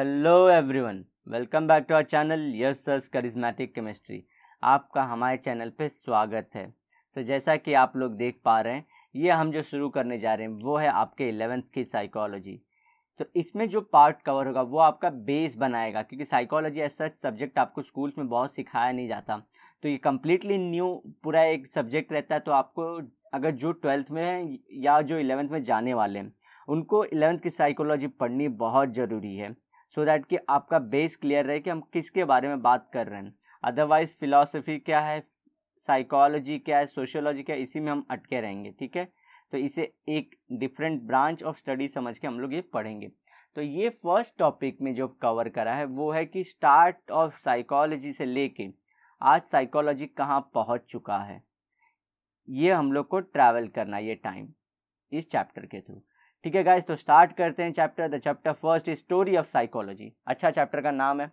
Hello everyone welcome back to our channel yes sirs charismatic chemistry आपका हमारे channel पे स्वागत है सो so, जैसा कि आप लोग देख पा रहे हैं ये हम जो शुरू करने जा रहे हैं वो है आपके इलेवेंथ की साइकोलॉजी तो इसमें जो पार्ट कवर होगा वो आपका बेस बनाएगा क्योंकि साइकोलॉजी एज सच सब्जेक्ट आपको स्कूल्स में बहुत सिखाया नहीं जाता तो ये कम्प्लीटली न्यू पूरा एक सब्जेक्ट रहता है तो आपको अगर जो ट्वेल्थ में है या जो इलेवेंथ में जाने वाले हैं उनको इलेवेंथ की साइकोलॉजी पढ़नी बहुत ज़रूरी है सो so दैट कि आपका बेस क्लियर रहे कि हम किसके बारे में बात कर रहे हैं अदरवाइज़ फ़िलासफ़ी क्या है साइकोलॉजी क्या है सोशोलॉजी क्या है इसी में हम अटके रहेंगे ठीक है तो इसे एक डिफरेंट ब्रांच ऑफ स्टडी समझ के हम लोग ये पढ़ेंगे तो ये फर्स्ट टॉपिक में जो कवर करा है वो है कि स्टार्ट ऑफ साइकोलॉजी से लेके आज साइकोलॉजी कहाँ पहुँच चुका है ये हम लोग को ट्रैवल करना ये टाइम इस चैप्टर के थ्रू ठीक है गाइज तो स्टार्ट करते हैं chapter the chapter first is story of psychology अच्छा चैप्टर का नाम है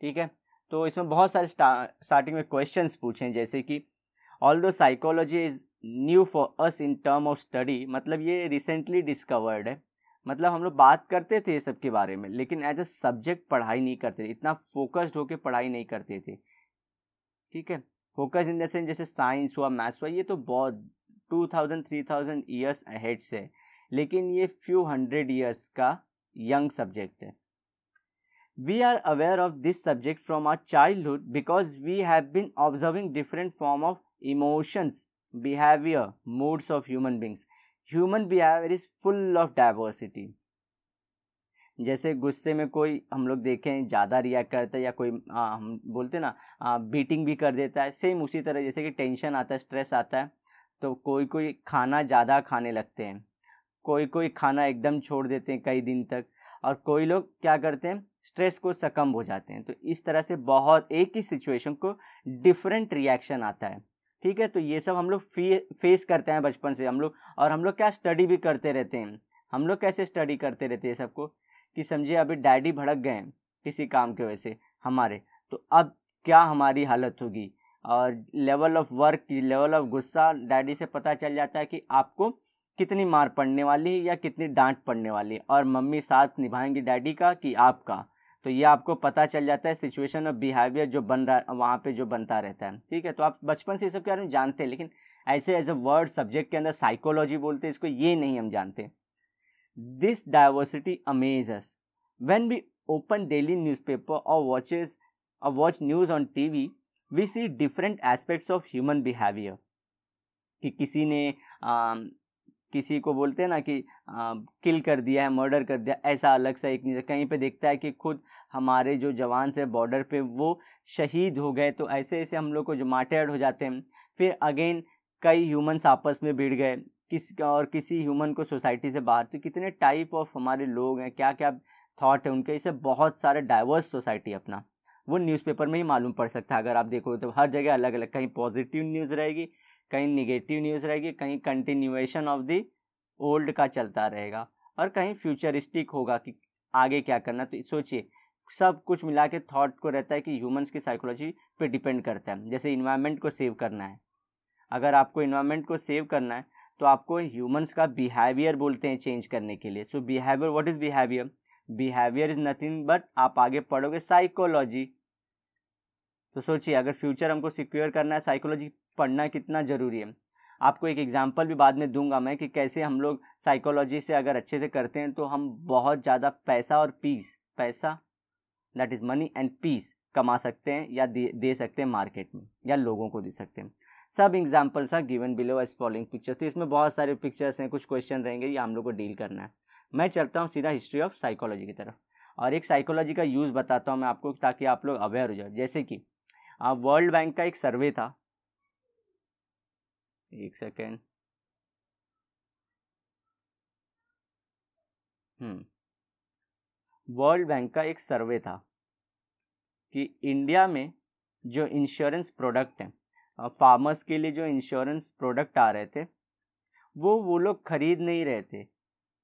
ठीक है तो इसमें बहुत सारे स्टार्टिंग में क्वेश्चन पूछे हैं जैसे कि although psychology is new for us in term of study मतलब ये रिसेंटली डिस्कवर्ड है मतलब हम लोग बात करते थे ये सब के बारे में लेकिन एज अ सब्जेक्ट पढ़ाई नहीं करते थे इतना फोकस्ड होकर पढ़ाई नहीं करते थे ठीक है फोकस इन द सेंस जैसे साइंस हुआ मैथ्स हुआ ये तो बहुत two thousand three thousand years ahead से लेकिन ये फ्यू हंड्रेड ईयर्स का यंग सब्जेक्ट है we are aware of this subject from our child because we have been observing different form of emotions behaviour moods of human beings human behaviour is full of diversity जैसे गुस्से में कोई हम लोग देखें ज़्यादा react करता है या कोई आ, हाँ, हम बोलते ना बीटिंग हाँ, भी कर देता है सेम उसी तरह जैसे कि टेंशन आता है स्ट्रेस आता है तो कोई कोई खाना ज़्यादा खाने लगते हैं कोई कोई खाना एकदम छोड़ देते हैं कई दिन तक और कोई लोग क्या करते हैं स्ट्रेस को सकम हो जाते हैं तो इस तरह से बहुत एक ही सिचुएशन को डिफरेंट रिएक्शन आता है ठीक है तो ये सब हम लोग फेस करते हैं बचपन से हम लोग और हम लोग क्या स्टडी भी करते रहते हैं हम लोग कैसे स्टडी करते रहते हैं सबको कि समझिए अभी डैडी भड़क गए हैं किसी काम की वजह से हमारे तो अब क्या हमारी हालत होगी और level of work level of गुस्सा डैडी से पता चल जाता है कि आपको कितनी मार पड़ने वाली है या कितनी डांट पड़ने वाली है और मम्मी साथ निभाएंगी डैडी का कि आपका तो ये आपको पता चल जाता है सिचुएशन और बिहेवियर जो बन रहा वहाँ पर जो बनता रहता है ठीक है तो आप बचपन से ये सब के बारे में जानते हैं लेकिन ऐसे एज अ वर्ड सब्जेक्ट के अंदर साइकोलॉजी बोलते हैं इसको ये नहीं हम जानते this diversity amazes when we open daily newspaper और वॉचेज और watch news on T V we see different aspects of human behaviour कि किसी ने किसी को बोलते हैं ना कि आ, हाँ, किल कर दिया है मर्डर कर दिया ऐसा अलग सा एक नहीं कहीं पे देखता है कि खुद हमारे जो जवान से बॉर्डर पे वो शहीद हो गए तो ऐसे ऐसे हम लोग को जो मार्टेड हो जाते हैं फिर अगेन कई ह्यूमन्स आपस में भिड़ गए किस और किसी ह्यूमन को सोसाइटी से बाहर तो कितने टाइप ऑफ हमारे लोग हैं क्या क्या थाट है उनके इससे बहुत सारे डाइवर्स सोसाइटी अपना वो न्यूज़पेपर में ही मालूम पड़ सकता है अगर आप देखो तो हर जगह अलग अलग कहीं पॉजिटिव न्यूज़ रहेगी कहीं निगेटिव न्यूज़ रहेगी कहीं कंटिन्यूएशन ऑफ दी ओल्ड का चलता रहेगा और कहीं फ्यूचरिस्टिक होगा कि आगे क्या करना तो सोचिए सब कुछ मिला के थाट को रहता है कि ह्यूमंस की साइकोलॉजी पे डिपेंड करता है जैसे इन्वायरमेंट को सेव करना है अगर आपको इन्वायरमेंट को सेव करना है तो आपको ह्यूमंस का बिहेवियर बोलते हैं चेंज करने के लिए so behaviour what is behaviour behaviour is nothing but आप आगे पढ़ोगे साइकोलॉजी तो सोचिए अगर फ्यूचर हमको सिक्योर करना है साइकोलॉजी पढ़ना कितना ज़रूरी है आपको एक एग्ज़ाम्पल भी बाद में दूंगा मैं कि कैसे हम लोग साइकोलॉजी से अगर अच्छे से करते हैं तो हम बहुत ज़्यादा पैसा और पीस पैसा that is money and peace कमा सकते हैं या दे, दे सकते हैं मार्केट में या लोगों को दे सकते हैं सब examples are given below as following pictures तो इसमें बहुत सारे पिक्चर्स हैं कुछ क्वेश्चन रहेंगे ये हम लोग को डील करना है मैं चलता हूँ सीधा हिस्ट्री ऑफ साइकोलॉजी की तरफ और एक साइकोलॉजी का यूज़ बताता हूँ मैं आपको ताकि आप लोग अवेयर हो जाओ जैसे कि वर्ल्ड बैंक का एक सर्वे था एक सेकेंड हम्म। वर्ल्ड बैंक का एक सर्वे था कि इंडिया में जो इंश्योरेंस प्रोडक्ट हैं फार्मर्स के लिए जो इंश्योरेंस प्रोडक्ट आ रहे थे वो वो लोग खरीद नहीं रहे थे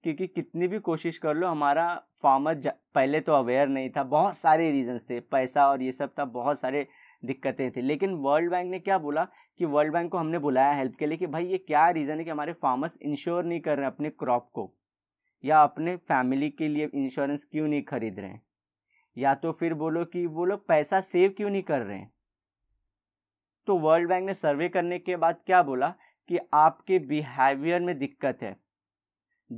क्योंकि कितनी भी कोशिश कर लो हमारा फार्मर पहले तो अवेयर नहीं था बहुत सारे रीजंस थे पैसा और ये सब था बहुत सारे दिक्कतें थी लेकिन वर्ल्ड बैंक ने क्या बोला कि वर्ल्ड बैंक को हमने बुलाया हेल्प के लिए कि भाई ये क्या रीज़न है कि हमारे फार्मर्स इंश्योर नहीं कर रहे अपने क्रॉप को या अपने फैमिली के लिए इंश्योरेंस क्यों नहीं खरीद रहे हैं या तो फिर बोलो कि वो लोग पैसा सेव क्यों नहीं कर रहे हैं तो वर्ल्ड बैंक ने सर्वे करने के बाद क्या बोला कि आपके बिहेवियर में दिक्कत है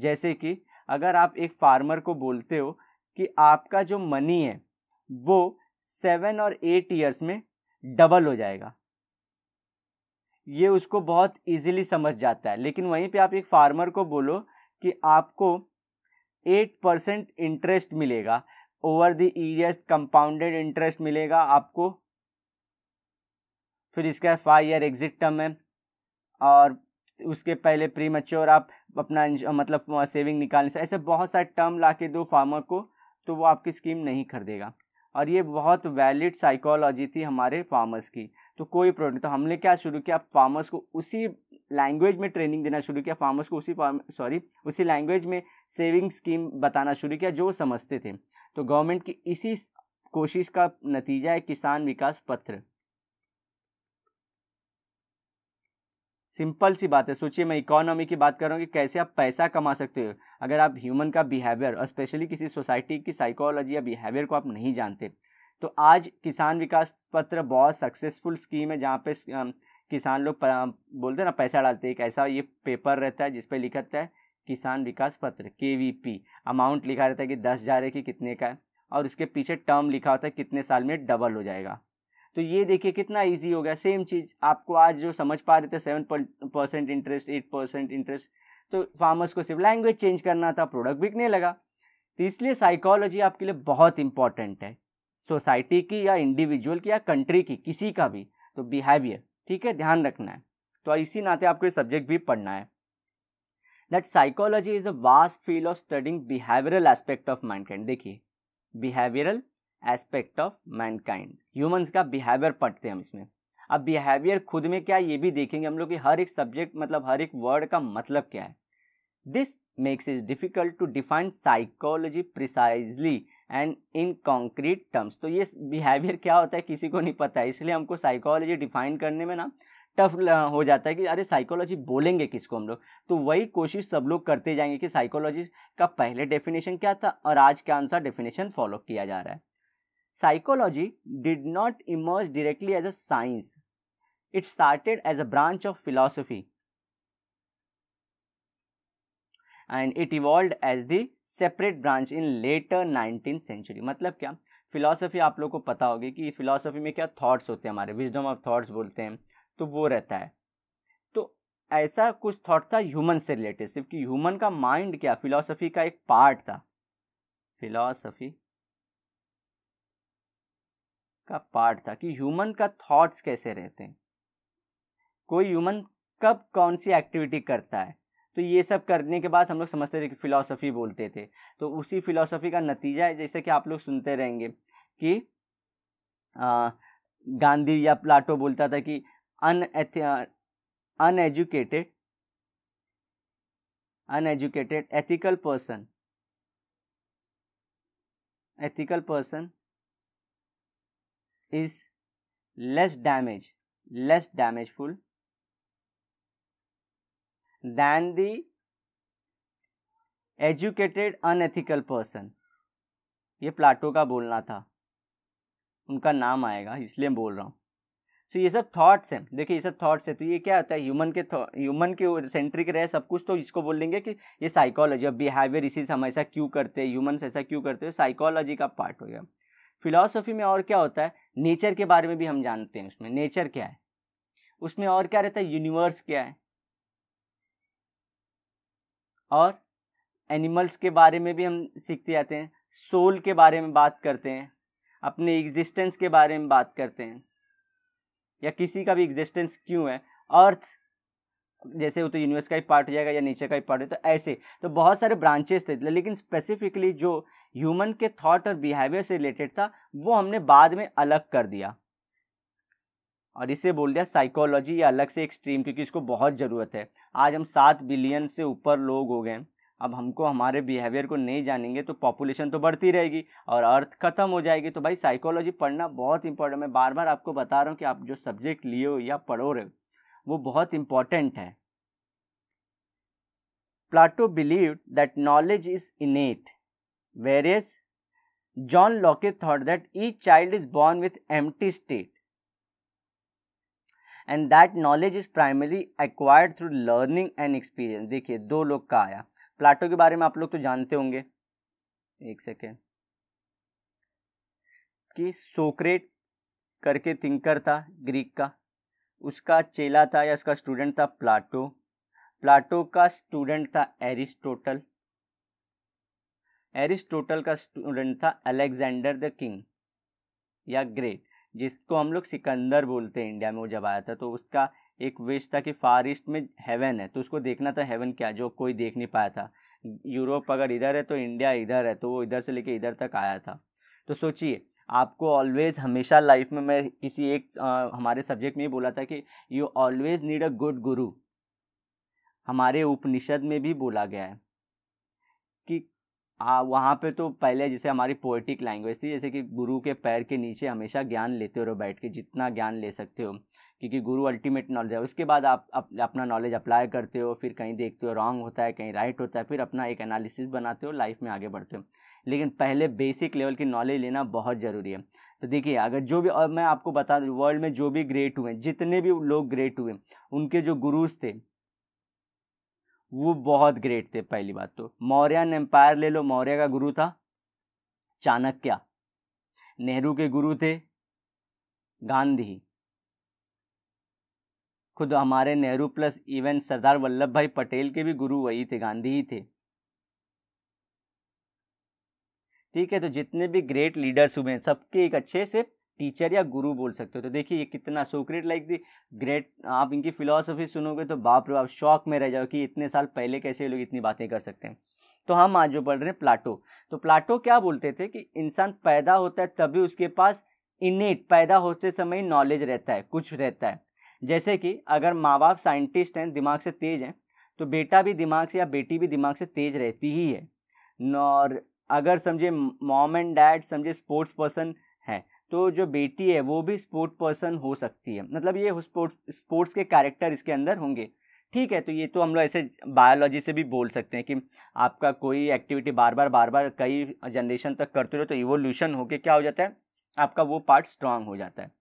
जैसे कि अगर आप एक फार्मर को बोलते हो कि आपका जो मनी है वो सेवन और एट ईयर्स में डबल हो जाएगा ये उसको बहुत इजीली समझ जाता है लेकिन वहीं पे आप एक फार्मर को बोलो कि आपको एट परसेंट इंटरेस्ट मिलेगा over the years compounded interest मिलेगा आपको फिर इसका फाइव ईयर एग्जिट टर्म है और उसके पहले प्री मच्योर आप अपना मतलब सेविंग निकालने से ऐसे बहुत सारे टर्म ला के दो फार्मर को तो वो आपकी स्कीम नहीं खरीदेगा और ये बहुत वैलिड साइकोलॉजी थी हमारे फार्मर्स की तो कोई प्रोडक्ट तो हमने क्या शुरू किया फार्मर्स को उसी लैंग्वेज में ट्रेनिंग देना शुरू किया फार्मर्स को उसी फार्म सॉरी उसी लैंग्वेज में सेविंग स्कीम बताना शुरू किया जो समझते थे तो गवर्नमेंट की इसी कोशिश का नतीजा है किसान विकास पत्र सिंपल सी बात है सोचिए मैं इकोनॉमी की बात कर रहा हूँ कि कैसे आप पैसा कमा सकते हो अगर आप ह्यूमन का बिहेवियर और स्पेशली किसी सोसाइटी की साइकोलॉजी या बिहेवियर को आप नहीं जानते तो आज किसान विकास पत्र बहुत सक्सेसफुल स्कीम है जहाँ पे किसान लोग बोलते हैं ना पैसा डालते हैं एक ऐसा ये पेपर रहता है जिसपे लिखा रहता है किसान विकास पत्र के अमाउंट लिखा रहता है कि दस हज़ार है कि कितने का है और उसके पीछे टर्म लिखा होता है कितने साल में डबल हो जाएगा तो ये देखिए कितना इजी हो गया सेम चीज़ आपको आज जो समझ पा रहे थे seven percent interest eight percent interest तो फार्मर्स को सिर्फ लैंग्वेज चेंज करना था प्रोडक्ट बिकने लगा तो इसलिए साइकोलॉजी आपके लिए बहुत इंपॉर्टेंट है सोसाइटी की या इंडिविजुअल की या कंट्री की किसी का भी तो बिहेवियर ठीक है ध्यान रखना है तो इसी नाते आपको ये सब्जेक्ट भी पढ़ना है that psychology is a vast field of studying behavioural aspect of mind kind देखिए behavioural aspect of mankind humans का बिहेवियर पढ़ते हैं हम इसमें अब बिहेवियर खुद में क्या ये भी देखेंगे हम लोग कि हर एक सब्जेक्ट मतलब हर एक वर्ड का मतलब क्या है this makes it difficult to define psychology precisely and in concrete terms तो ये बिहेवियर क्या होता है किसी को नहीं पता है इसलिए हमको साइकोलॉजी डिफाइन करने में ना टफ हो जाता है कि अरे साइकोलॉजी बोलेंगे किसको हम लोग तो वही कोशिश सब लोग करते जाएंगे कि साइकोलॉजी का पहले डेफिनेशन क्या था और आज क्या आंसर डेफिनेशन फॉलो किया जा रहा है Psychology did not emerge directly as a science. It started as a branch of philosophy and it evolved as the separate branch in later 19th century. matlab kya philosophy aap लोग ko pata होगी ki philosophy mein kya thoughts hote hain hamare wisdom of thoughts bolte hain to wo rehta hai तो ऐसा कुछ thought था human से related सिर्फ कि human का माइंड क्या फिलोसफी का एक पार्ट था फिलोसफी का पार्ट था कि ह्यूमन का थॉट्स कैसे रहते हैं कोई ह्यूमन कब कौन सी एक्टिविटी करता है तो ये सब करने के बाद हम लोग समझते थे कि फ़िलासफ़ी बोलते थे तो उसी फ़िलासफ़ी का नतीजा है जैसे कि आप लोग सुनते रहेंगे कि आ, गांधी या प्लाटो बोलता था कि un uneducated uneducated ethical person ethical person is less damage less damageful than the educated unethical person ये प्लाटो का बोलना था उनका नाम आएगा इसलिए बोल रहा हूँ सो so, ये सब थॉट्स हैं देखिए ये सब थॉट्स हैं तो ये क्या होता है ह्यूमन के ह्यूमन के सेंट्रिक रहे सब कुछ तो इसको बोल देंगे कि ये साइकोलॉजी अब बिहेवियर इसी हम ऐसा क्यों करते हैं ह्यूमन्स ऐसा क्यों करते हैं साइकोलॉजी का पार्ट हो गया फिलॉसफी में और क्या होता है नेचर के बारे में भी हम जानते हैं उसमें नेचर क्या है उसमें और क्या रहता है यूनिवर्स क्या है और एनिमल्स के बारे में भी हम सीखते जाते हैं सोल के बारे में बात करते हैं अपने एग्जिस्टेंस के बारे में बात करते हैं या किसी का भी एग्जिस्टेंस क्यों है अर्थ जैसे वो तो यूनिवर्स का ही पार्ट हो जाएगा या नेचर का ही पार्ट हो तो ऐसे तो बहुत सारे ब्रांचेस थे लेकिन स्पेसिफिकली जो ह्यूमन के थॉट और बिहेवियर से रिलेटेड था वो हमने बाद में अलग कर दिया और इसे बोल दिया साइकोलॉजी या अलग से एक स्ट्रीम क्योंकि इसको बहुत ज़रूरत है आज हम सात बिलियन से ऊपर लोग हो गए अब हमको हमारे बिहेवियर को नहीं जानेंगे तो पॉपुलेशन तो बढ़ती रहेगी और अर्थ खत्म हो जाएगी तो भाई साइकोलॉजी पढ़ना बहुत इंपॉर्टेंट मैं बार बार आपको बता रहा हूँ कि आप जो सब्जेक्ट लिए हो या पढ़ो रहे हो वो बहुत इम्पॉर्टेंट है Plato believe that knowledge is innate whereas John Locke thought that a child is born with the state and that knowledge is primary acquired through learning and experience देखिए दो लोग का आया प्लाटो के बारे में आप लोग तो जानते होंगे एक सेकेंड कि सोक्रेट करके थिंकर था ग्रीक का उसका चेला था या उसका स्टूडेंट था प्लाटो प्लाटो का स्टूडेंट था एरिस्टोटल एरिस्टोटल का स्टूडेंट था अलेक्जेंडर द किंग या ग्रेट जिसको हम लोग सिकंदर बोलते हैं इंडिया में वो जब आया था तो उसका एक विश था कि फार ईस्ट में हेवन है तो उसको देखना था हेवन क्या जो कोई देख नहीं पाया था यूरोप अगर इधर है तो इंडिया इधर है तो वो इधर से लेके इधर तक आया था तो सोचिए आपको ऑलवेज़ हमेशा लाइफ में मैं किसी एक आ, हमारे सब्जेक्ट में ही बोला था कि you always need a good guru हमारे उपनिषद में भी बोला गया है कि आ, वहाँ पे तो पहले जैसे हमारी पोइटिक लैंग्वेज थी जैसे कि गुरु के पैर के नीचे हमेशा ज्ञान लेते रहो बैठ के जितना ज्ञान ले सकते हो क्योंकि गुरु अल्टीमेट नॉलेज है उसके बाद आप अप, अपना नॉलेज अप्लाई करते हो फिर कहीं देखते हो रॉन्ग होता है कहीं राइट होता है फिर अपना एक एनालिसिस बनाते हो लाइफ में आगे बढ़ते हो लेकिन पहले बेसिक लेवल की नॉलेज लेना बहुत ज़रूरी है तो देखिए अगर जो भी और मैं आपको बता दूँ वर्ल्ड में जो भी ग्रेट हुए जितने भी लोग ग्रेट हुए उनके जो गुरुज थे वो बहुत ग्रेट थे पहली बात तो मौर्यन एम्पायर ले लो मौर्य का गुरु था चाणक्य नेहरू के गुरु थे गांधी खुद हमारे Nehru plus even Sardar Vallabhbhai Patel के भी गुरु वही थे गांधी ही थे ठीक है तो जितने भी ग्रेट लीडर्स हुए हैं सबके एक अच्छे से टीचर या गुरु बोल सकते हो तो देखिए ये कितना सोक्रेट लाइक दी ग्रेट आप इनकी फिलोसफी सुनोगे तो बाप रे बाप शौक में रह जाओ कि इतने साल पहले कैसे लोग इतनी बातें कर सकते हैं तो हम आज जो पढ़ रहे हैं प्लाटो तो प्लाटो क्या बोलते थे कि इंसान पैदा होता है तभी उसके पास इनेट पैदा होते समय नॉलेज रहता है कुछ रहता है जैसे कि अगर माँ बाप साइंटिस्ट हैं दिमाग से तेज हैं तो बेटा भी दिमाग से या बेटी भी दिमाग से तेज रहती ही है और अगर समझे मॉम एंड डैड समझे स्पोर्ट्स पर्सन है तो जो बेटी है वो भी स्पोर्ट पर्सन हो सकती है मतलब ये स्पोर्ट्स स्पोर्ट्स के कैरेक्टर इसके अंदर होंगे ठीक है तो ये तो हम लोग ऐसे बायोलॉजी से भी बोल सकते हैं कि आपका कोई एक्टिविटी बार बार बार बार कई जनरेशन तक करते रहो तो इवोल्यूशन होकर क्या हो जाता है आपका वो पार्ट स्ट्रांग हो जाता है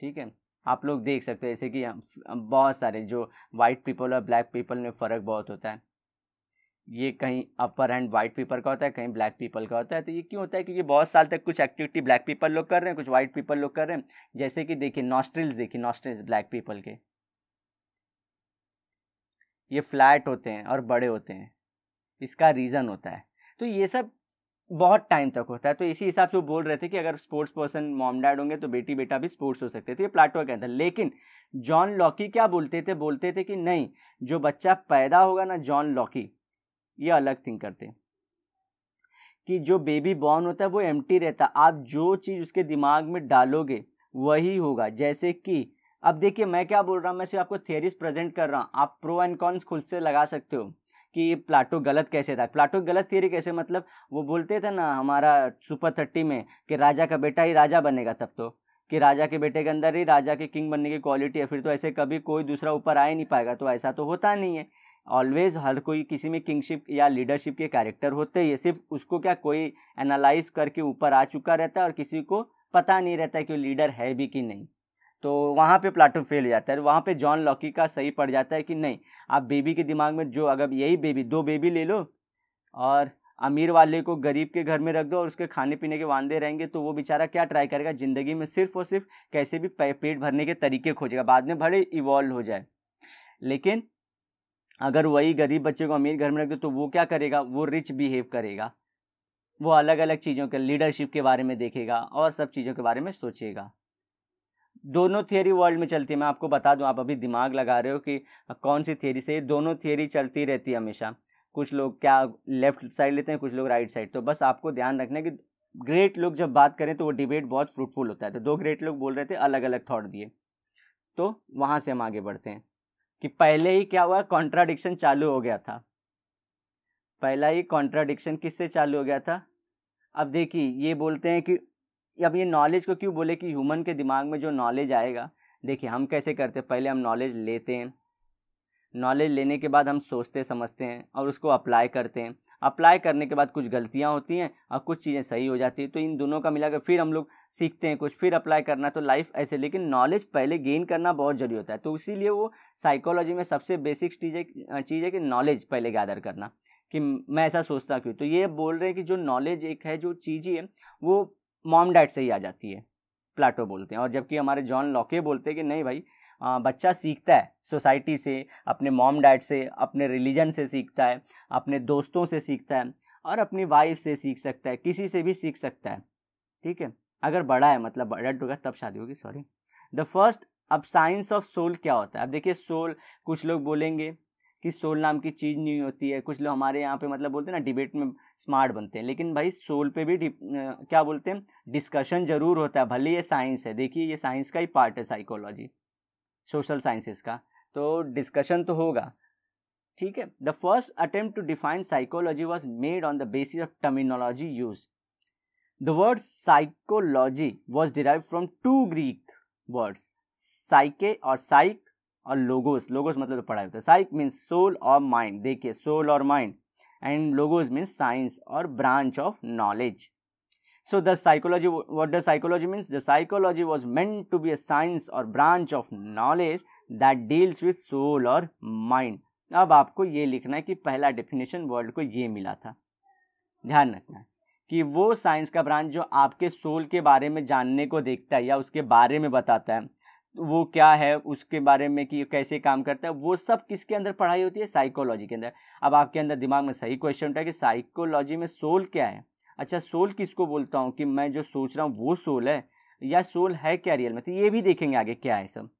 ठीक है आप लोग देख सकते हो जैसे कि बहुत सारे जो वाइट पीपल और ब्लैक पीपल में फ़र्क बहुत होता है ये कहीं अपर हैंड वाइट पीपल का होता है कहीं ब्लैक पीपल का होता है तो ये क्यों होता है क्योंकि बहुत साल तक कुछ एक्टिविटी ब्लैक पीपल लोग कर रहे हैं कुछ वाइट पीपल लोग कर रहे हैं जैसे कि देखिए नॉस्ट्रिल्स देखिए नॉस्ट्रिल्स ब्लैक पीपल के ये फ्लैट होते हैं और बड़े होते हैं इसका रीज़न होता है तो ये सब बहुत टाइम तक होता है तो इसी हिसाब से वो बोल रहे थे कि अगर स्पोर्ट्स पर्सन मॉम डैड होंगे तो बेटी बेटा भी स्पोर्ट्स हो सकते थे तो ये प्लाटो कहता लेकिन जॉन लॉकी क्या बोलते थे बोलते थे कि नहीं जो बच्चा पैदा होगा ना जॉन लॉकी ये अलग थिंक करते कि जो बेबी बॉर्न होता है वो एम्प्टी रहता आप जो चीज़ उसके दिमाग में डालोगे वही होगा जैसे कि अब देखिए मैं क्या बोल रहा हूँ मैं सिर्फ आपको थियरीज प्रेजेंट कर रहा हूँ आप प्रो एंड कॉन्स खुद से लगा सकते हो कि प्लाटो गलत कैसे था प्लाटो गलत थियरी कैसे मतलब वो बोलते थे ना हमारा सुपर थर्टी में कि राजा का बेटा ही राजा बनेगा तब तो कि राजा के बेटे के अंदर ही राजा के किंग बनने की क्वालिटी है फिर तो ऐसे कभी कोई दूसरा ऊपर आ ही नहीं पाएगा तो ऐसा तो होता नहीं है ऑलवेज़ हर कोई किसी में किंगशिप या लीडरशिप के कैरेक्टर होते ही है सिर्फ उसको क्या कोई एनालाइज करके ऊपर आ चुका रहता है और किसी को पता नहीं रहता है कि वो लीडर है भी कि नहीं तो वहाँ पे प्लाटो फेल हो जाता है वहाँ पे जॉन लॉकी का सही पड़ जाता है कि नहीं आप बेबी के दिमाग में जो अगर यही बेबी दो बेबी ले लो और अमीर वाले को गरीब के घर में रख दो और उसके खाने पीने के वादे रहेंगे तो वो बेचारा क्या ट्राई करेगा ज़िंदगी में सिर्फ और सिर्फ कैसे भी पेट भरने के तरीके खोजेगा बाद में भले इवॉल्व हो जाए लेकिन अगर वही गरीब बच्चे को अमीर घर में रख दो तो वो क्या करेगा वो रिच बिहेव करेगा वो अलग अलग चीज़ों के लीडरशिप के बारे में देखेगा और सब चीज़ों के बारे में सोचेगा दोनों थियरी वर्ल्ड में चलती है मैं आपको बता दूं आप अभी दिमाग लगा रहे हो कि कौन सी थियरी से दोनों थियरी चलती रहती है हमेशा कुछ लोग क्या लेफ्ट साइड लेते हैं कुछ लोग राइट साइड तो बस आपको ध्यान रखना कि ग्रेट लोग जब बात करें तो वो डिबेट बहुत फ्रूटफुल होता है तो दो ग्रेट लोग बोल रहे थे अलग अलग थाट दिए तो वहाँ से हम आगे बढ़ते हैं कि पहले ही क्या हुआ कॉन्ट्राडिक्शन चालू हो गया था पहला ही कॉन्ट्राडिक्शन किससे चालू हो गया था अब देखिए ये बोलते हैं कि अब ये नॉलेज को क्यों बोले कि ह्यूमन के दिमाग में जो नॉलेज आएगा देखिए हम कैसे करते हैं पहले हम नॉलेज लेते हैं नॉलेज लेने के बाद हम सोचते समझते हैं और उसको अप्लाई करते हैं अप्लाई करने के बाद कुछ गलतियाँ होती हैं और कुछ चीज़ें सही हो जाती हैं तो इन दोनों का मिलाकर फिर हम लोग सीखते हैं कुछ फिर अप्लाई करना तो लाइफ ऐसे लेकिन नॉलेज पहले गेन करना बहुत जरूरी होता है तो इसीलिए वो साइकोलॉजी में सबसे बेसिक चीज़ है चीज़ है कि नॉलेज पहले गैदर करना कि मैं ऐसा सोचता क्यों तो ये बोल रहे हैं कि जो नॉलेज एक है जो चीज़ ही है वो मॉम डैड से ही आ जाती है प्लाटो बोलते हैं और जबकि हमारे जॉन लॉके बोलते हैं कि नहीं भाई आ, बच्चा सीखता है सोसाइटी से अपने मॉम डैड से अपने रिलीजन से सीखता है अपने दोस्तों से सीखता है और अपनी वाइफ से सीख सकता है किसी से भी सीख सकता है ठीक है अगर बड़ा है मतलब अडल्ट होगा तब शादी होगी सॉरी द फर्स्ट अब साइंस ऑफ सोल क्या होता है अब देखिए सोल कुछ लोग बोलेंगे कि सोल नाम की चीज़ नहीं होती है कुछ लोग हमारे यहाँ पे मतलब बोलते हैं ना डिबेट में स्मार्ट बनते हैं लेकिन भाई सोल पे भी क्या बोलते हैं डिस्कशन ज़रूर होता है भले ये साइंस है देखिए ये साइंस का ही पार्ट है साइकोलॉजी सोशल साइंसेस का तो डिस्कशन तो होगा ठीक है the first attempt to define psychology was made on the basis of terminology use the word psychology was derive from two Greek words psyche और साइक और लोगोस लोगोस मतलब तो पढ़ाई होता है साइक मीन्स सोल और माइंड देखिए soul और mind and logos means science और branch of knowledge so the psychology what the psychology means the psychology was meant to be a science और branch of knowledge that deals with soul और mind अब आपको ये लिखना है कि पहला डेफिनेशन वर्ल्ड को ये मिला था ध्यान रखना है कि वो साइंस का ब्रांच जो आपके सोल के बारे में जानने को देखता है या उसके बारे में बताता है वो क्या है उसके बारे में कि कैसे काम करता है वो सब किसके अंदर पढ़ाई होती है साइकोलॉजी के अंदर अब आपके अंदर दिमाग में सही क्वेश्चन उठा कि साइकोलॉजी में सोल क्या है अच्छा सोल किसको बोलता हूँ कि मैं जो सोच रहा हूँ वो सोल है या सोल है क्या रियल में तो ये भी देखेंगे आगे क्या है सब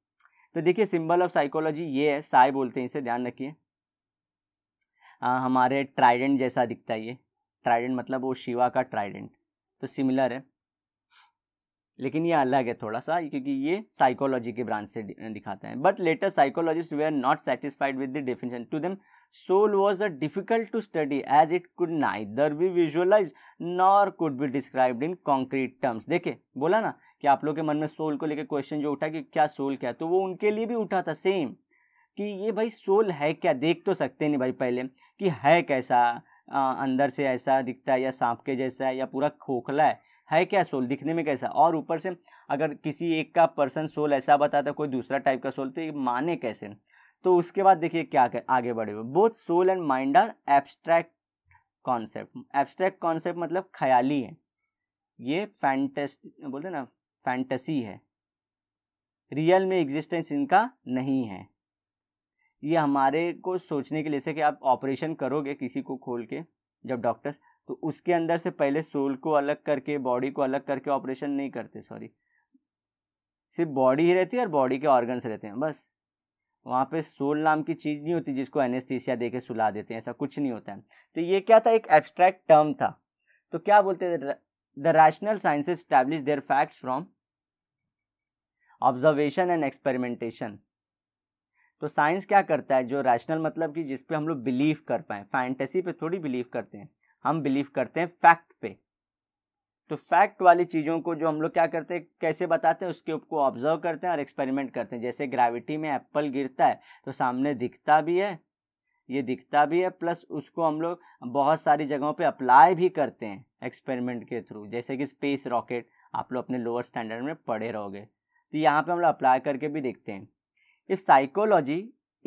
तो देखिए सिंबल ऑफ साइकोलॉजी ये है साय बोलते हैं इसे ध्यान रखिए हमारे ट्राइडेंट जैसा दिखता है ये ट्राइडेंट मतलब वो शिवा का ट्राइडेंट तो सिमिलर है लेकिन ये अलग है थोड़ा सा क्योंकि ये साइकोलॉजी के ब्रांच से दिखाता है but later psychologist they are not satisfied with the definition to them soul was a difficult to study as it could neither be visualise nor could be described in concrete terms देखे बोला ना कि आप लोग के मन में soul को लेकर क्वेश्चन जो उठा कि क्या सोल क्या है तो वो उनके लिए भी उठा था सेम कि ये भाई सोल है क्या देख तो सकते नहीं भाई पहले कि है कैसा आ, अंदर से ऐसा दिखता है या सांप के जैसा है या पूरा खोखला है है क्या सोल दिखने में कैसा और ऊपर से अगर किसी एक का पर्सन सोल ऐसा बताता है कोई दूसरा टाइप का सोल तो ये माने कैसे तो उसके बाद देखिए क्या कर, आगे बढ़े हुए both soul and mind are abstract concept abstract concept मतलब ख्याली है ये फैंटेस्ट बोलते ना फैंटसी है रियल में एग्जिस्टेंस इनका नहीं है ये हमारे को सोचने के लिए से कि आप ऑपरेशन करोगे किसी को खोल के जब डॉक्टर्स तो उसके अंदर से पहले सोल को अलग करके बॉडी को अलग करके ऑपरेशन नहीं करते सॉरी सिर्फ बॉडी ही रहती है और बॉडी के ऑर्गन्स रहते हैं बस वहाँ पे सोल नाम की चीज़ नहीं होती जिसको एनेस्थीसिया दे सुला देते हैं ऐसा कुछ नहीं होता है तो ये क्या था एक एब्स्ट्रैक्ट टर्म था तो क्या बोलते थे the rational sciences establish their facts from observation and experimentation तो साइंस क्या करता है जो रैशनल मतलब कि जिस पे हम लोग बिलीव कर पाए फैंटेसी पे थोड़ी बिलीव करते हैं हम बिलीव करते हैं फैक्ट पे तो फैक्ट वाली चीज़ों को जो हम लोग क्या करते हैं कैसे बताते हैं उसके को ऑब्जर्व करते हैं और एक्सपेरिमेंट करते हैं जैसे ग्रेविटी में एप्पल गिरता है तो सामने दिखता भी है ये दिखता भी है प्लस उसको हम लोग बहुत सारी जगहों पे अप्लाई भी करते हैं एक्सपेरिमेंट के थ्रू जैसे कि स्पेस रॉकेट आप लोग अपने लोअर स्टैंडर्ड में पढ़े रहोगे तो यहाँ पे हम लोग अप्लाई करके भी देखते हैं if psychology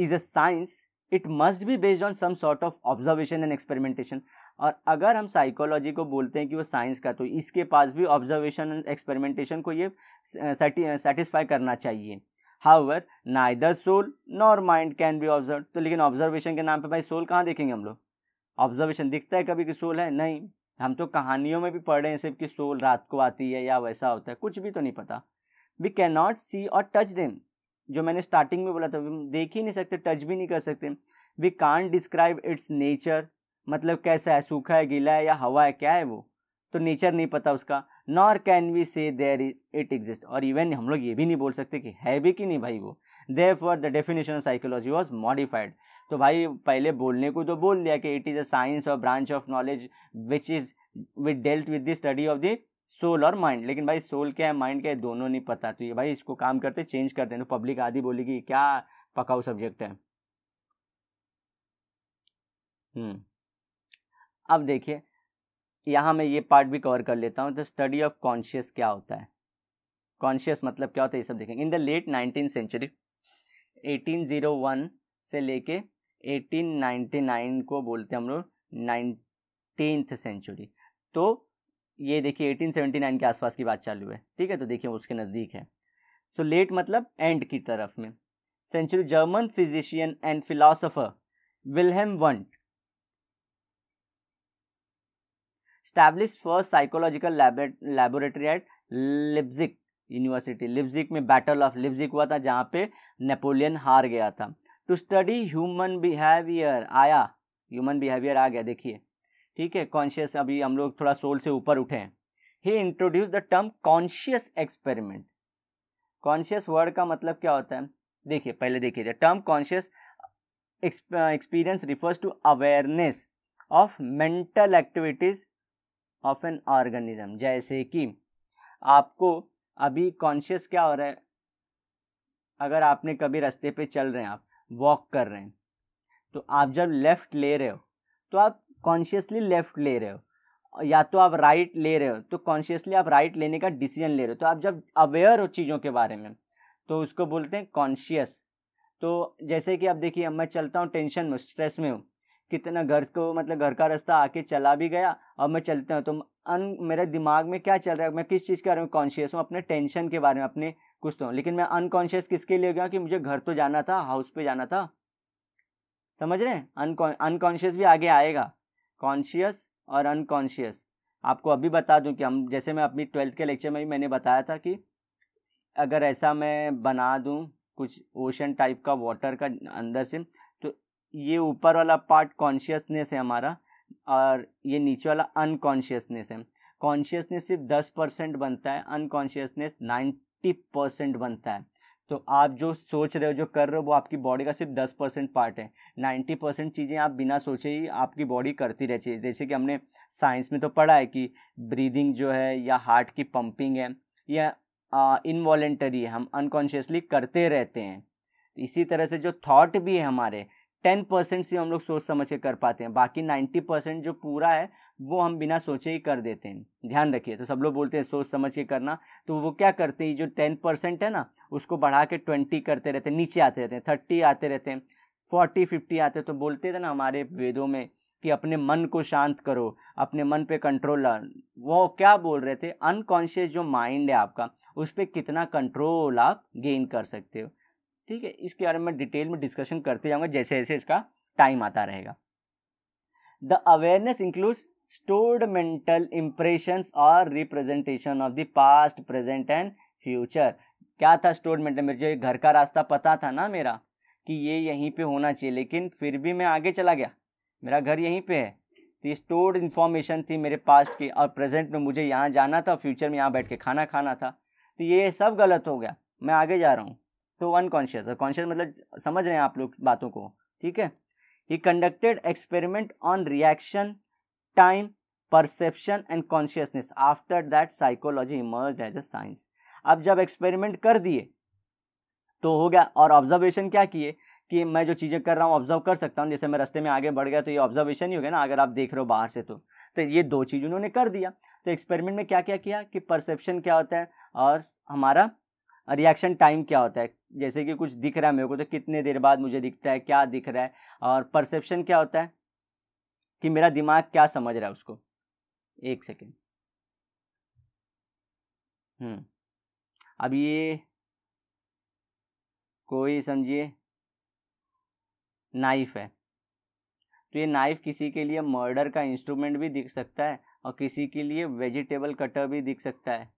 is a science it must be based on some sort of observation and experimentation और अगर हम साइकोलॉजी को बोलते हैं कि वो साइंस का तो इसके पास भी ऑब्जर्वेशन एंड एक्सपेरिमेंटेशन को ये सेटिस्फाई करना चाहिए however neither soul nor mind can be observe तो लेकिन ऑब्जर्वेशन के नाम पे भाई सोल कहाँ देखेंगे हम लोग ऑब्जर्वेशन दिखता है कभी कि सोल है नहीं हम तो कहानियों में भी पढ़ रहे हैं सिर्फ कि सोल रात को आती है या वैसा होता है कुछ भी तो नहीं पता वी कैन नॉट सी और टच देम जो मैंने स्टार्टिंग में बोला था देख ही नहीं सकते टच भी नहीं कर सकते we can describe its nature मतलब कैसा है सूखा है गीला है या हवा है क्या है वो तो नेचर नहीं पता उसका nor can we say there it exist और इवन हम लोग ये भी नहीं बोल सकते कि है भी कि नहीं भाई वो therefore the definition of psychology was modified तो भाई पहले बोलने को तो बोल दिया कि इट इज़ अ साइंस और branch of knowledge which is with dealt with the study of the soul और माइंड लेकिन भाई सोल क्या है माइंड क्या है दोनों नहीं पता तो ये भाई इसको काम करते चेंज करते हैं तो पब्लिक आदि बोलेगी क्या पकाऊ सब्जेक्ट है हम्म अब देखिए यहाँ मैं ये पार्ट भी कवर कर लेता हूँ द स्टडी ऑफ कॉन्शियस क्या होता है कॉन्शियस मतलब क्या होता है ये सब देखेंगे in the late nineteen century 1801 से लेके 1899 को बोलते हैं हम लोग नाइनटीन्थ सेंचुरी तो ये देखिए 1879 के आसपास की बात चालू है ठीक है तो देखिए उसके नज़दीक है सो so, लेट मतलब एंड की तरफ में century German physician and philosopher Wilhelm Wundt establish first psychological laboratory at Leipzig university Leipzig में बैटल ऑफ लिप्जिक हुआ था जहाँ पे नेपोलियन हार गया था टू स्टडी ह्यूमन बिहेवियर आया ह्यूमन बिहेवियर आ गया देखिए ठीक है कॉन्शियस अभी हम लोग थोड़ा सोल से ऊपर उठे हैं he introduce the term conscious experiment conscious word का मतलब क्या होता है देखिए पहले देखिए the term conscious experience refers to awareness of mental activities of an organism जैसे कि आपको अभी कॉन्शियस क्या हो रहा है अगर आपने कभी रास्ते पे चल रहे हैं आप वॉक कर रहे हैं तो आप जब लेफ़्ट ले रहे हो तो आप कॉन्शियसली लेफ़्ट ले रहे हो या तो आप राइट ले रहे हो तो कॉन्शियसली आप राइट लेने का डिसीजन ले रहे हो तो आप जब अवेयर हो चीज़ों के बारे में तो उसको बोलते हैं कॉन्शियस तो जैसे कि आप देखिए मैं चलता हूँ टेंशन में स्ट्रेस में हूँ कितना घर को मतलब घर का रास्ता आके चला भी गया और मैं चलते हूँ तो अन मेरे दिमाग में क्या चल रहा है मैं किस चीज़ के बारे में कॉन्शियस हूँ अपने टेंशन के बारे में अपने कुछ तो लेकिन मैं अनकॉन्शियस किसके लिए गया कि मुझे घर तो जाना था हाउस पे जाना था समझ रहे हैं अनकॉन्शियस भी आगे आएगा कॉन्शियस और अनकॉन्शियस आपको अभी बता दूं कि हम जैसे मैं अपनी ट्वेल्थ के लेक्चर में भी मैंने बताया था कि अगर ऐसा मैं बना दूं कुछ ओशन टाइप का वाटर का अंदर से ये ऊपर वाला पार्ट कॉन्शियसनेस है हमारा और ये नीचे वाला अनकॉन्शियसनेस है कॉन्शियसनेस सिर्फ दस परसेंट बनता है अनकॉन्शियसनेस नाइन्टी परसेंट बनता है तो आप जो सोच रहे हो जो कर रहे हो वो आपकी बॉडी का सिर्फ दस परसेंट पार्ट है नाइन्टी परसेंट चीज़ें आप बिना सोचे ही आपकी बॉडी करती रह चाहिए जैसे कि हमने साइंस में तो पढ़ा है कि ब्रीदिंग जो है या हार्ट की पंपिंग है या इनवॉलेंटरी है हम अनकॉन्शियसली करते रहते हैं इसी तरह से जो थॉट भी है हमारे टेन परसेंट से हम लोग सोच समझ के कर पाते हैं बाकी नाइन्टी परसेंट जो पूरा है वो हम बिना सोचे ही कर देते हैं ध्यान रखिए तो सब लोग बोलते हैं सोच समझ के करना तो वो क्या करते हैं जो टेन परसेंट है ना उसको बढ़ा के ट्वेंटी करते रहते हैं नीचे आते रहते हैं थर्टी आते रहते हैं फोर्टी फिफ्टी आते तो बोलते थे ना हमारे वेदों में कि अपने मन को शांत करो अपने मन पे कंट्रोल ला वो क्या बोल रहे थे अनकॉन्शियस जो माइंड है आपका उस पर कितना कंट्रोल आप गेन कर सकते हो ठीक है इसके बारे में डिटेल में डिस्कशन करते जाऊँगा जैसे जैसे इसका टाइम आता रहेगा the awareness includes stored mental impressions और representation of the past present and future क्या था स्टोर्ड मेंटल जो घर का रास्ता पता था ना मेरा कि ये यहीं पे होना चाहिए लेकिन फिर भी मैं आगे चला गया मेरा घर यहीं पे है तो ये स्टोर्ड इन्फॉर्मेशन थी मेरे पास्ट की और प्रेजेंट में मुझे यहाँ जाना था फ्यूचर में यहाँ बैठ के खाना खाना था तो ये सब गलत हो गया मैं आगे जा रहा हूँ तो अनकॉन्शियस और कॉन्शियस मतलब समझ रहे हैं आप लोग बातों को ठीक है he conducted experiment on reaction time perception and consciousness after that psychology emerge as a science अब जब एक्सपेरिमेंट कर दिए तो हो गया और ऑब्जर्वेशन क्या किए कि मैं जो चीज़ें कर रहा हूँ ऑब्जर्व कर सकता हूँ जैसे मैं रास्ते में आगे बढ़ गया तो ये ऑब्जर्वेशन ही हो गया ना अगर आप देख रहे हो बाहर से तो तो ये दो चीज़ उन्होंने कर दिया तो एक्सपेरिमेंट में क्या क्या किया कि परसेप्शन क्या होता है और हमारा रिएक्शन टाइम क्या होता है जैसे कि कुछ दिख रहा है मेरे को तो कितने देर बाद मुझे दिखता है क्या दिख रहा है और परसेप्शन क्या होता है कि मेरा दिमाग क्या समझ रहा है उसको एक सेकेंड हम्म। अब ये कोई समझिए नाइफ है तो ये नाइफ किसी के लिए मर्डर का इंस्ट्रूमेंट भी दिख सकता है और किसी के लिए वेजिटेबल कटर भी दिख सकता है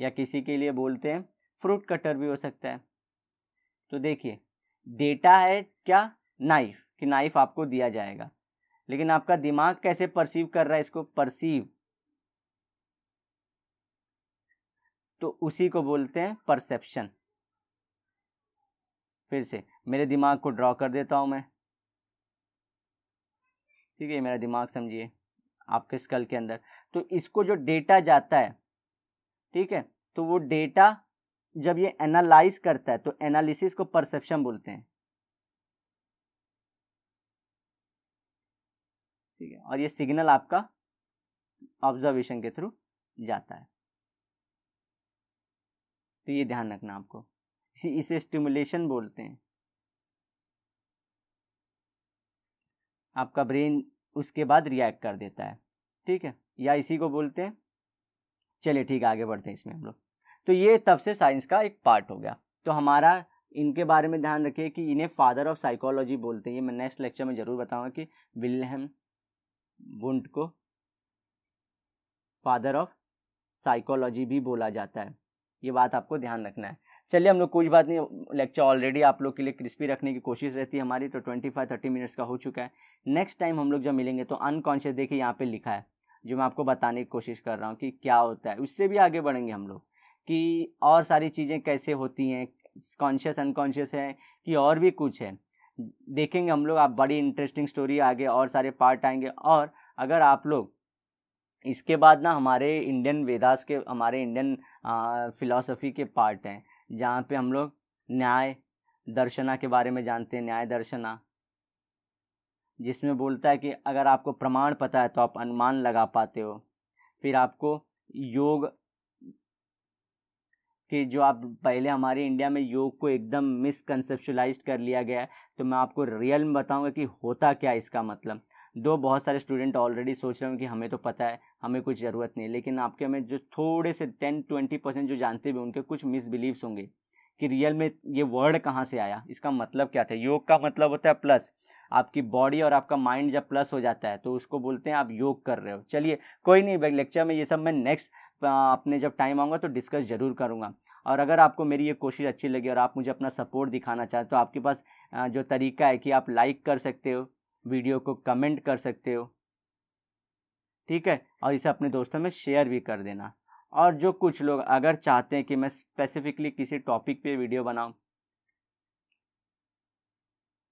या किसी के लिए बोलते हैं फ्रूट कटर भी हो सकता है तो देखिए डेटा है क्या नाइफ कि नाइफ आपको दिया जाएगा लेकिन आपका दिमाग कैसे परसीव कर रहा है इसको परसीव तो उसी को बोलते हैं परसेप्शन फिर से मेरे दिमाग को ड्रॉ कर देता हूं मैं ठीक है मेरा दिमाग समझिए आपके स्कल के अंदर तो इसको जो डेटा जाता है ठीक है तो वो डेटा जब ये एनालाइज करता है तो एनालिसिस को परसेप्शन बोलते हैं ठीक है और ये सिग्नल आपका ऑब्जर्वेशन के थ्रू जाता है तो ये ध्यान रखना आपको इसी इसे स्टिमुलेशन बोलते हैं आपका ब्रेन उसके बाद रिएक्ट कर देता है ठीक है या इसी को बोलते हैं चलिए ठीक आगे बढ़ते हैं इसमें हम लोग तो ये तब से साइंस का एक पार्ट हो गया तो हमारा इनके बारे में ध्यान रखिए कि इन्हें फादर ऑफ साइकोलॉजी बोलते हैं ये मैं नेक्स्ट लेक्चर में ज़रूर बताऊंगा कि विलहम बुंट को फादर ऑफ साइकोलॉजी भी बोला जाता है ये बात आपको ध्यान रखना है चलिए हम लोग कुछ बात नहीं लेक्चर ऑलरेडी आप लोग के लिए क्रिस्पी रखने की कोशिश रहती है हमारी तो ट्वेंटी फाइव थर्टी मिनट्स का हो चुका है नेक्स्ट टाइम हम लोग जब मिलेंगे तो अनकॉन्शियस देखिए यहाँ पे लिखा है जो मैं आपको बताने की कोशिश कर रहा हूँ कि क्या होता है उससे भी आगे बढ़ेंगे हम लोग कि और सारी चीज़ें कैसे होती हैं कॉन्शियस अनकॉन्शियस है कि और भी कुछ है देखेंगे हम लोग आप बड़ी इंटरेस्टिंग स्टोरी आगे और सारे पार्ट आएंगे और अगर आप लोग इसके बाद ना हमारे इंडियन वेदास के हमारे इंडियन फिलॉसफी के पार्ट हैं जहाँ पे हम लोग न्याय दर्शना के बारे में जानते हैं न्याय दर्शना जिसमें बोलता है कि अगर आपको प्रमाण पता है तो आप अनुमान लगा पाते हो फिर आपको योग कि जो आप पहले हमारे इंडिया में योग को एकदम मिसकनसेप्चुलाइज कर लिया गया है तो मैं आपको रियल में बताऊंगा कि होता क्या इसका मतलब दो बहुत सारे स्टूडेंट ऑलरेडी सोच रहे हैं कि हमें तो पता है हमें कुछ ज़रूरत नहीं लेकिन आपके में जो थोड़े से टेन ट्वेंटी परसेंट जो जानते भी उनके कुछ मिसबिलीव्स होंगे कि रियल में ये वर्ड कहाँ से आया इसका मतलब क्या था योग का मतलब होता है प्लस आपकी बॉडी और आपका माइंड जब प्लस हो जाता है तो उसको बोलते हैं आप योग कर रहे हो चलिए कोई नहीं लेक्चर में ये सब मैं नेक्स्ट अपने जब टाइम आऊँगा तो डिस्कस ज़रूर करूँगा और अगर आपको मेरी ये कोशिश अच्छी लगी और आप मुझे अपना सपोर्ट दिखाना चाहते तो आपके पास जो तरीका है कि आप लाइक कर सकते हो वीडियो को कमेंट कर सकते हो ठीक है और इसे अपने दोस्तों में शेयर भी कर देना और जो कुछ लोग अगर चाहते हैं कि मैं स्पेसिफिकली किसी टॉपिक पे वीडियो बनाऊं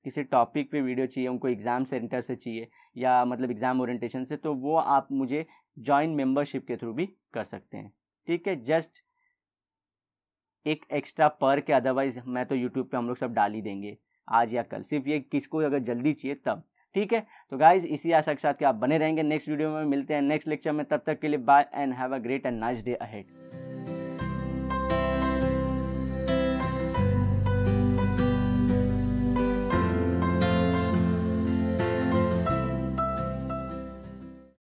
किसी टॉपिक पे वीडियो चाहिए उनको एग्ज़ाम सेंटर से चाहिए या मतलब एग्ज़ाम ओरिएंटेशन से तो वो आप मुझे ज्वाइन मेंबरशिप के थ्रू भी कर सकते हैं ठीक है जस्ट एक एक्स्ट्रा पर के अदरवाइज़ मैं तो यूट्यूब पे हम लोग सब डाल ही देंगे आज या कल सिर्फ ये किसको अगर जल्दी चाहिए तब ठीक है तो गाइज इसी आशा के साथ कि आप बने रहेंगे नेक्स्ट वीडियो में मिलते हैं नेक्स्ट लेक्चर में तब तक के लिए bye and have a great and nice day ahead